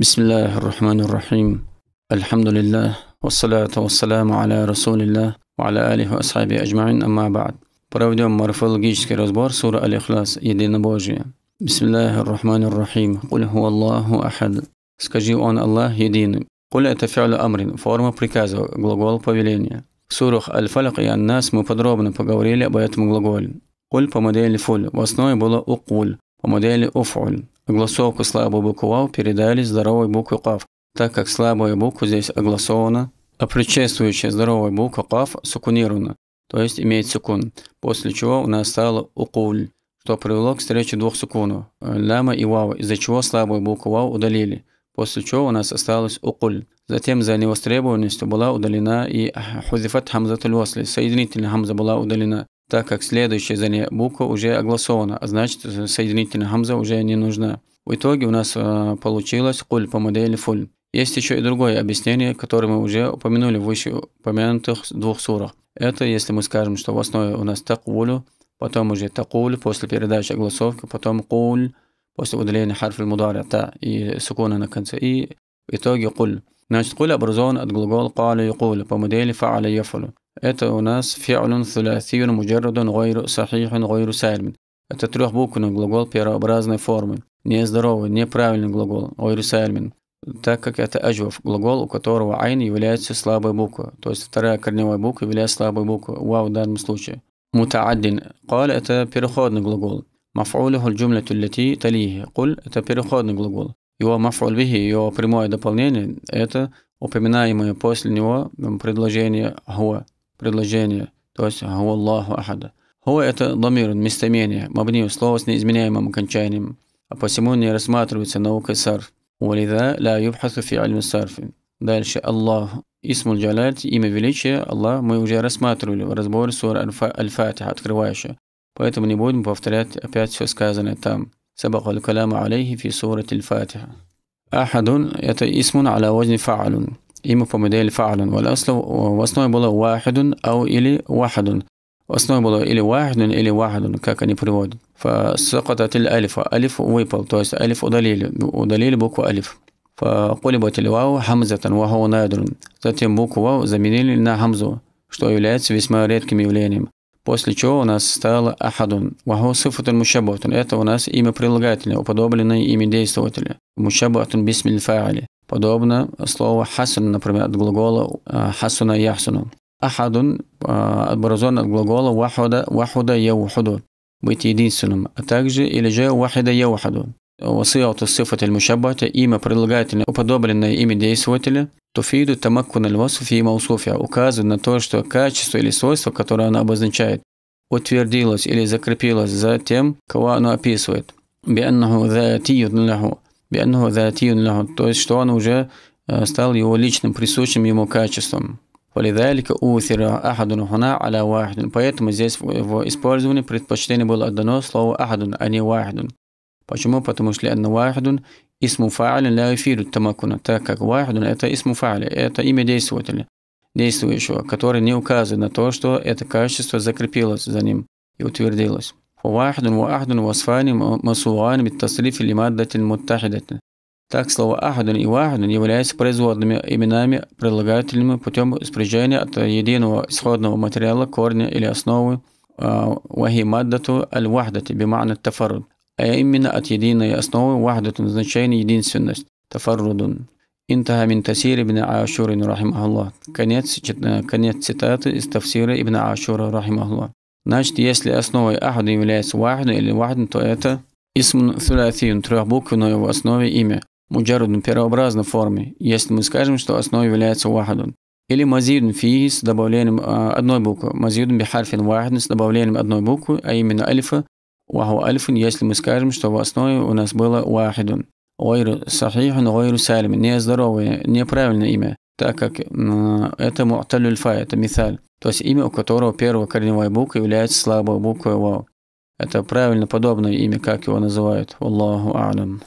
بسم الله الرحمن الرحيم الحمد لله والصلاة والسلام على رسول الله وعلى آله وأصحابه أجمعين أما بعد Проведем морфологический разбор суры Аль-Ихлас «Единобожие». بسم الله الرحمن الرحيم قل هو الله أحد Скажи он Аллах един. Куль это фиаль амрин, форма приказа, глагол повеления. В сурах Аль-Фалак и Ан-Нас мы подробно поговорили об этом глаголе. Куль по модели фуль. В основе было укуль, по модели уфуль. Огласовку слабой буквы «вау» передали здоровой буквы «кав», так как слабая буква здесь огласована, а предшествующая здоровая буква «кав» сукунирована, то есть имеет сукун, после чего у нас стало «укуль», что привело к встрече двух сукунов – «ляма» и «вау», из-за чего слабую букву «вау» удалили, после чего у нас осталось «укуль». Затем за невостребованностью была удалена и «хузифат хамзатуль восли», соединительная хамза была удалена, так как следующая за ней буква уже огласована, а значит соединительная хамза уже не нужна. В итоге у нас э, получилось куль по модели фуль. Есть еще и другое объяснение, которое мы уже упомянули в вышеупомянутых двух сурах. Это если мы скажем, что в основе у нас такулю, потом уже такуль после передачи огласовки, потом куль после удаления харфа мудара та и сукуна на конце и в итоге куль. Значит, куль образован от глагола каля и куль по модели фааля яфулю. Это у нас фиалун ثلاثي مجرد غير صحيح غير سالم. Это трехбуквенный глагол первообразной формы. Нездоровый, неправильный глагол. Ойрисальмин. Так как это аджвов, глагол, у которого айн является слабой буквой. То есть вторая корневая буква является слабой буквой. Вау в данном случае. Мутааддин. Каль – это переходный глагол. Мафулюху джумля туллати талихи. Куль – это переходный глагол. Его мафуль бихи, его прямое дополнение – это упоминаемое после него предложение хуа. Предложение, то есть хуа Аллаху ахада. Хуа – это домир, местомение, мабнию, слово с неизменяемым окончанием. а посему не рассматривается наукой сарф. Валида ла юбхасу фи альм сарфи. Дальше Аллах. Исмул Джалят, имя величия, Аллах, мы уже рассматривали в разборе сур Аль-Фатиха, открывающая. Поэтому не будем повторять опять все сказанное там. Сабаху аль-каляму алейхи фи في Аль-Фатиха. Ахадун – это исмун аля возни фаалун. имя по модели фаалун. в основе было вахадун, ау или вахадун. в основе было или вахадун, или вахадун, как они приводят فسقطت الألف ألف выпал то есть ألف удалили удалили букву ألف فقلبت الواو حمزة وهو نادر затем букву واو заменили на хамзу что является весьма редким явлением после чего у нас стало ахадун ваху сифатун мушаббатун это у нас имя прилагательное уподобленное имя действователя мушаббатун бисмиль фа'али подобно слову хасан например от глагола э, хасуна яхсуну ахадун отобразован э, от глагола вахуда вахуда яухуду быть единственным, а также или же вахида я вахаду. وصيغة الصفة المشبهة имя прилагательное уподобленное имя действователя туфиду тамаккун аль-васф фи маусуфия указывает на то, что качество или свойство, которое она обозначает, утвердилось или закрепилось за тем, кого оно описывает. بأنه ذاتي له بأنه ذاتي له то есть, что он уже э, стал его личным присущим ему качеством. Валидалика усира ахадун хуна аля вахидун. Поэтому здесь в его использовании предпочтение было отдано слову ахадун, а не вахидун. Почему? Потому что анна вахидун исму фааля ля эфиру тамакуна, так как вахидун это исму фааля, это имя действователя, действующего, который не указывает на то, что это качество закрепилось за ним и утвердилось. وواحد вахдун, وصفان مصوعان بالتصريف لمادة متحدة так, слова «ахадун» и «вахадун» являются производными именами, предлагательными путем спряжения от единого исходного материала, корня или основы а, «вахи маддату аль-вахдати» бимана тафаруд, а именно от единой основы «вахдатун» значение «единственность» тафарудун. Интаха мин тасир ибн Ашурин, рахимахуллах. Конец, э, конец цитаты из тафсира ибн Ашура, рахимахуллах. Значит, если основой ахаду является вахду или вахду, то это Исм Сулятин, трехбуквенное в основе имя муджарудун первообразной форме, если мы скажем, что основой является вахадун. Или мазидун фиги с добавлением а, одной буквы. Мазидун бихарфин вахадун с добавлением одной буквы, а именно альфа. Ваху альфун, если мы скажем, что в основе у нас было вахидун. Ойру сахихун, ойру салим. Нездоровое, неправильное имя, так как а, это му'талюльфа, это мисаль. То есть имя, у которого первая корневая буква является слабой буквой вау. Это правильно подобное имя, как его называют. Аллаху алям.